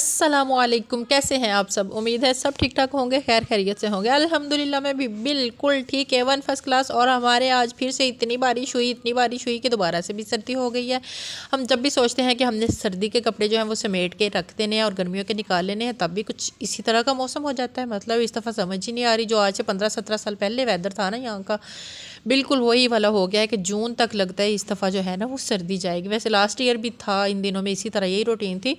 असलम कैसे हैं आप सब उम्मीद है सब ठीक ठाक होंगे खैर खैरियत से होंगे अल्हम्दुलिल्लाह मैं भी बिल्कुल ठीक है वन फर्स्ट क्लास और हमारे आज फिर से इतनी बारिश हुई इतनी बारिश हुई कि दोबारा से भी सर्दी हो गई है हम जब भी सोचते हैं कि हमने सर्दी के कपड़े जो हैं वो समेट के रख देने हैं और गर्मियों के निकाल लेने हैं तब भी कुछ इसी तरह का मौसम हो जाता है मतलब इस दफ़ा समझ ही नहीं आ रही जो आज से पंद्रह सत्रह साल पहले वैदर था ना यहाँ का बिल्कुल वही वाला हो गया है कि जून तक लगता है इस दफ़ा जो है ना वो सर्दी जाएगी वैसे लास्ट ईयर भी था इन दिनों में इसी तरह यही रूटीन थी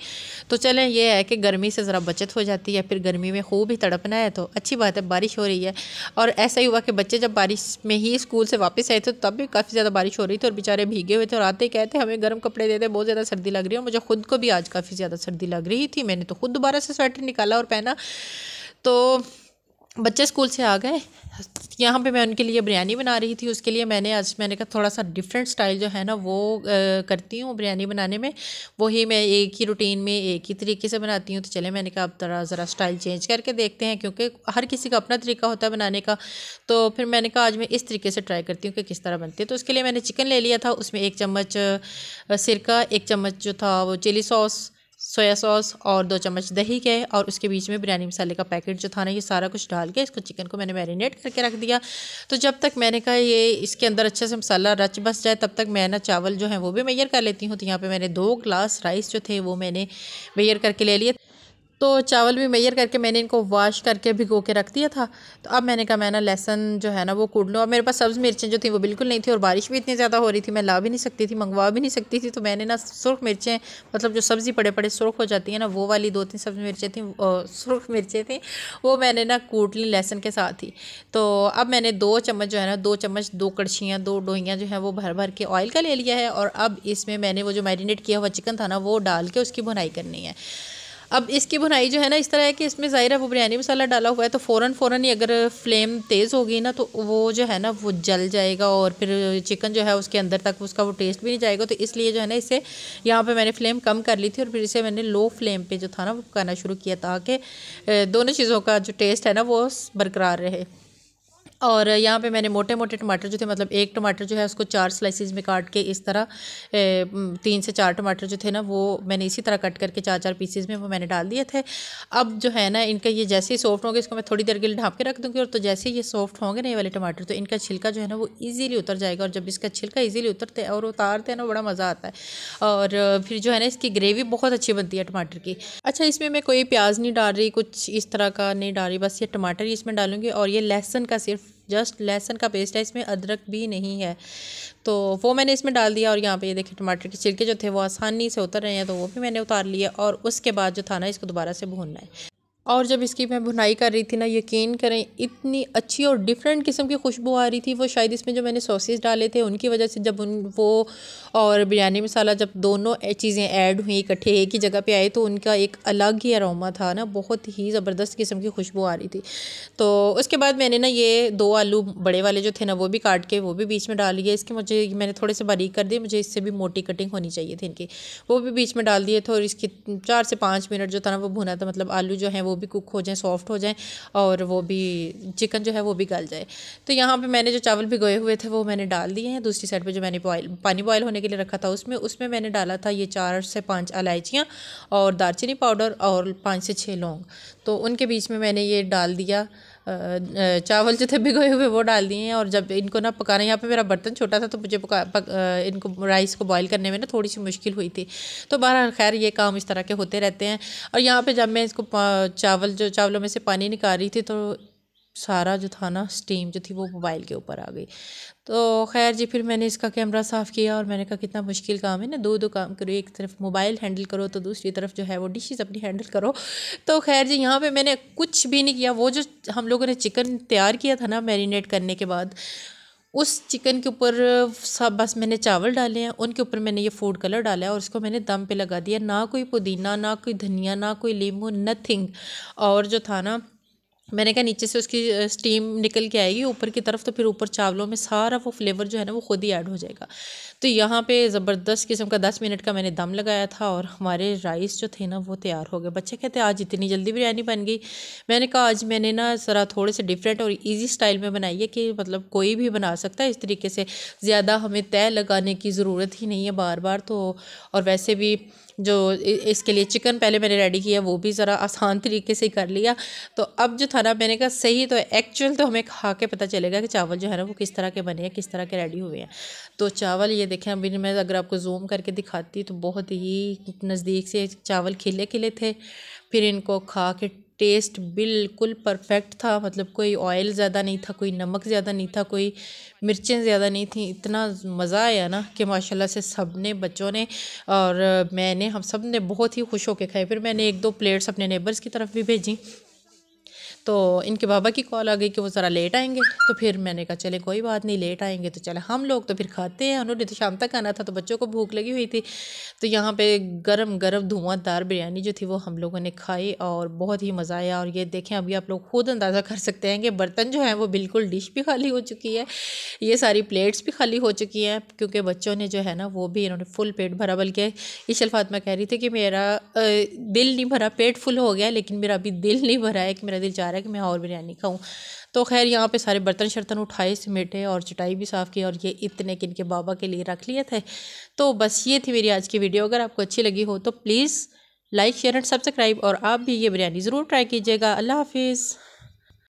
तो चलें यह है कि गर्मी से ज़रा बचत हो जाती है फिर गर्मी में खूब ही तड़पना है तो अच्छी बात है बारिश हो रही है और ऐसा ही हुआ कि बच्चे जब बारिश में ही स्कूल से वापस आए थे तब भी काफ़ी ज़्यादा बारिश हो रही थी और बेचारे भीगे हुए थे और आते कहते हमें गर्म कपड़े दे दे बहुत ज़्यादा सर्दी लग रही है और मुझे खुद को भी आज काफ़ी ज़्यादा सर्दी लग रही थी मैंने तो खुद दोबारा से स्वेटर निकाला और पहना तो बच्चे स्कूल से आ गए यहाँ पे मैं उनके लिए बिरयानी बना रही थी उसके लिए मैंने आज मैंने कहा थोड़ा सा डिफरेंट स्टाइल जो है ना वो आ, करती हूँ बिरयानी बनाने में वही मैं एक ही रूटीन में एक ही तरीके से बनाती हूँ तो चले मैंने कहा अब तरह ज़रा स्टाइल चेंज करके देखते हैं क्योंकि हर किसी का अपना तरीका होता है बनाने का तो फिर मैंने कहा आज मैं इस तरीके से ट्राई करती हूँ कि किस तरह बनती है तो उसके लिए मैंने चिकन ले लिया था उसमें एक चम्मच सिरका एक चम्मच जो था वो चिली सॉस सोया सॉस और दो चम्मच दही के और उसके बीच में बिरयानी मसाले का पैकेट जो था ना ये सारा कुछ डाल के इसको चिकन को मैंने मैरिनेट करके रख दिया तो जब तक मैंने कहा ये इसके अंदर अच्छे से मसाला रच बस जाए तब तक मैं ना चावल जो है वो भी मैयर कर लेती हूँ तो यहाँ पर मैंने दो ग्लास राइस जो थे वो मैंने मैयर करके ले लिए तो चावल भी मैयर करके मैंने इनको वॉश करके भिगो के रख दिया था तो अब मैंने कहा मैं ना लहसन जो है ना वो कूट लूँ और मेरे पास सब्ज़ मिर्चें जो थी वो बिल्कुल नहीं थी और बारिश भी इतनी ज़्यादा हो रही थी मैं ला भी नहीं सकती थी मंगवा भी नहीं सकती थी तो मैंने ना सुरख मिर्चें मतलब जो सब्ज़ी पड़े पड़े सुरख हो जाती है ना वो वाली दो तीन सब्ज़ मिर्चें थी सुरख मिर्चें थी वो मैंने ना कूट ली लहसन के साथ ही तो अब मैंने दो चम्मच जो है ना दो चम्मच दो कड़छियाँ दो डोइयाँ जो है वो भर भर के ऑयल का ले लिया है और अब इसमें मैंने वो जो मैरिनेट किया हुआ चिकन था ना वो डाल के उसकी बुनाई करनी है अब इसकी बुनाई जो है ना इस तरह है कि इसमें ज़ाहिर है वो बिरयानी मसाला डाला हुआ है तो फ़ौरन फ़ौरन ही अगर फ्लेम तेज़ होगी ना तो वो जो है ना वो जल जाएगा और फिर चिकन जो है उसके अंदर तक उसका वो टेस्ट भी नहीं जाएगा तो इसलिए जो है ना इसे यहाँ पर मैंने फ्लेम कम कर ली थी और फिर इसे मैंने लो फ्लेम पर जो था ना वो करना शुरू किया ताकि दोनों चीज़ों का जो टेस्ट है ना वो बरकरार रहे और यहाँ पे मैंने मोटे मोटे टमाटर जो थे मतलब एक टमाटर जो है उसको चार स्लाइसिस में काट के इस तरह तीन से चार टमाटर जो थे ना वो मैंने इसी तरह कट करके चार चार पीसेज में वो मैंने डाल दिए थे अब जो है ना इनका ये जैसे ही सॉफ्ट होंगे इसको मैं थोड़ी देर के लिए ढाँप के रख दूँगी और तो जैसे ही ये सॉफ्ट होंगे ना ये वाले टमाटर तो इनका छिलका जो है ना वो ईजिली उतर जाएगा और जब इसका छिलका ईजिली उतरते और उतारते हैं ना बड़ा मज़ा आता है और फिर जो है ना इसकी ग्रेवी बहुत अच्छी बनती है टमाटर की अच्छा इसमें मैं कोई प्याज नहीं डाल रही कुछ इस तरह का नहीं डाल रही बस ये टमाटर ही इसमें डालूँगी और ये लहसन का सिर्फ जस्ट लहसन का पेस्ट है इसमें अदरक भी नहीं है तो वो मैंने इसमें डाल दिया और यहाँ पे ये देखिए टमाटर के छिलके जो थे वो आसानी से उतर रहे हैं तो वो भी मैंने उतार लिया और उसके बाद जो था ना इसको दोबारा से भूनना है और जब इसकी मैं भुनाई कर रही थी ना यकीन करें इतनी अच्छी और डिफरेंट किस्म की खुशबू आ रही थी वो शायद इसमें जो मैंने सॉसेज डाले थे उनकी वजह से जब उन वो और बिरयानी मसाला जब दोनों चीज़ें ऐड हुई इकट्ठे एक ही जगह पे आए तो उनका एक अलग ही अरोमा था ना बहुत ही ज़बरदस्त किस्म की खुशबू आ रही थी तो उसके बाद मैंने ना ये दो आलू बड़े वाले जो थे ना वो भी काट के वो भी बीच में डाल दिए इसके मुझे मैंने थोड़े से बारीक कर दिए मुझे इससे भी मोटी कटिंग होनी चाहिए थी इनकी वो भी बीच में डाल दिए थे और इसकी चार से पाँच मिनट जो था ना वो भुना था मतलब आलू जो है वो वो भी कुक हो जाएँ सॉफ्ट हो जाएँ और वो भी चिकन जो है वो भी गल जाए तो यहाँ पर मैंने जो चावल भिगोए हुए थे वो मैंने डाल दिए हैं दूसरी साइड पर जो मैंने बॉयल पानी बॉयल होने के लिए रखा था उसमें उसमें मैंने डाला था ये चार से पाँच इलायचियाँ और दालचीनी पाउडर और पाँच से छः लौंग तो उनके बीच में मैंने ये डाल दिया चावल जो थे भिगोए हुए वो डाल दिए हैं और जब इनको ना पकाना यहाँ पे मेरा बर्तन छोटा था तो मुझे पका पक, इनको राइस को बॉईल करने में ना थोड़ी सी मुश्किल हुई थी तो बहरहाल खैर ये काम इस तरह के होते रहते हैं और यहाँ पर जब मैं इसको चावल जो चावलों में से पानी निकाल रही थी तो सारा जो था ना स्टीम जो थी वो मोबाइल के ऊपर आ गई तो खैर जी फिर मैंने इसका कैमरा साफ़ किया और मैंने कहा कितना मुश्किल काम है ना दो दो काम करो एक तरफ मोबाइल हैंडल करो तो दूसरी तरफ जो है वो डिशेस अपनी हैंडल करो तो खैर जी यहाँ पे मैंने कुछ भी नहीं किया वो जो हम लोगों ने चिकन तैयार किया था ना मैरिनेट करने के बाद उस चिकन के ऊपर सब बस मैंने चावल डाले हैं उनके ऊपर मैंने ये फूड कलर डाला है और उसको मैंने दम पे लगा दिया ना कोई पुदीना ना कोई धनिया ना कोई लीमू नथिंग और जो था ना मैंने कहा नीचे से उसकी स्टीम निकल के आएगी ऊपर की तरफ तो फिर ऊपर चावलों में सारा वो फ्लेवर जो है ना वो खुद ही ऐड हो जाएगा तो यहाँ पे ज़बरदस्त किस्म का दस मिनट का मैंने दम लगाया था और हमारे राइस जो थे ना वो तैयार हो गए बच्चे कहते आज इतनी जल्दी बिरयानी बन गई मैंने कहा आज मैंने ना ज़रा थोड़े से डिफरेंट और ईजी स्टाइल में बनाई है कि मतलब कोई भी बना सकता है इस तरीके से ज़्यादा हमें तय लगाने की ज़रूरत ही नहीं है बार बार तो और वैसे भी जो इसके लिए चिकन पहले मैंने रेडी किया वो भी ज़रा आसान तरीके से कर लिया तो अब जो था खाना मैंने कहा सही तो एक्चुअल तो हमें खा के पता चलेगा कि चावल जो है ना वो किस तरह के बने हैं किस तरह के रेडी हुए हैं तो चावल ये देखें अभी मैं अगर आपको जूम करके दिखाती तो बहुत ही नज़दीक से चावल खिले खिले थे फिर इनको खा के टेस्ट बिल्कुल परफेक्ट था मतलब कोई ऑयल ज़्यादा नहीं था कोई नमक ज़्यादा नहीं था कोई मिर्चें ज़्यादा नहीं थी इतना मज़ा आया ना कि माशाल्लाह से सब ने बच्चों ने और मैंने हम सब ने बहुत ही खुश होकर खाए फिर मैंने एक दो प्लेट्स अपने नेबर्स की तरफ भी भेजी तो इनके बाबा की कॉल आ गई कि वो ज़रा लेट आएंगे तो फिर मैंने कहा चले कोई बात नहीं लेट आएंगे तो चले हम लोग तो फिर खाते हैं उन्होंने तो शाम तक आना था तो बच्चों को भूख लगी हुई थी तो यहाँ पे गरम गरम धुआंधार बिरयानी जो थी वो हम लोगों ने खाई और बहुत ही मज़ा आया और ये देखें अभी आप लोग खुद अंदाज़ा कर सकते हैं कि बर्तन जो है वो बिल्कुल डिश भी खाली हो चुकी है ये सारी प्लेट्स भी खाली हो चुकी हैं क्योंकि बच्चों ने जो है ना वो भी इन्होंने फुल पेट भरा बल्कि ईशल फातमा कह रही थी कि मेरा दिल नहीं भरा पेट फुल हो गया लेकिन मेरा अभी दिल नहीं भरा है कि मेरा दिल चाह रहा है कि मैं और बिरयानी खाऊँ तो खैर यहाँ पे सारे बर्तन शर्तन उठाए सिमेटे और चटाई भी साफ़ की और ये इतने किन के बाबा के लिए रख लिए थे तो बस ये थी मेरी आज की वीडियो अगर आपको अच्छी लगी हो तो please like share and subscribe और आप भी ये बिरयानी ज़रूर ट्राई कीजिएगा अल्लाह हाफिज़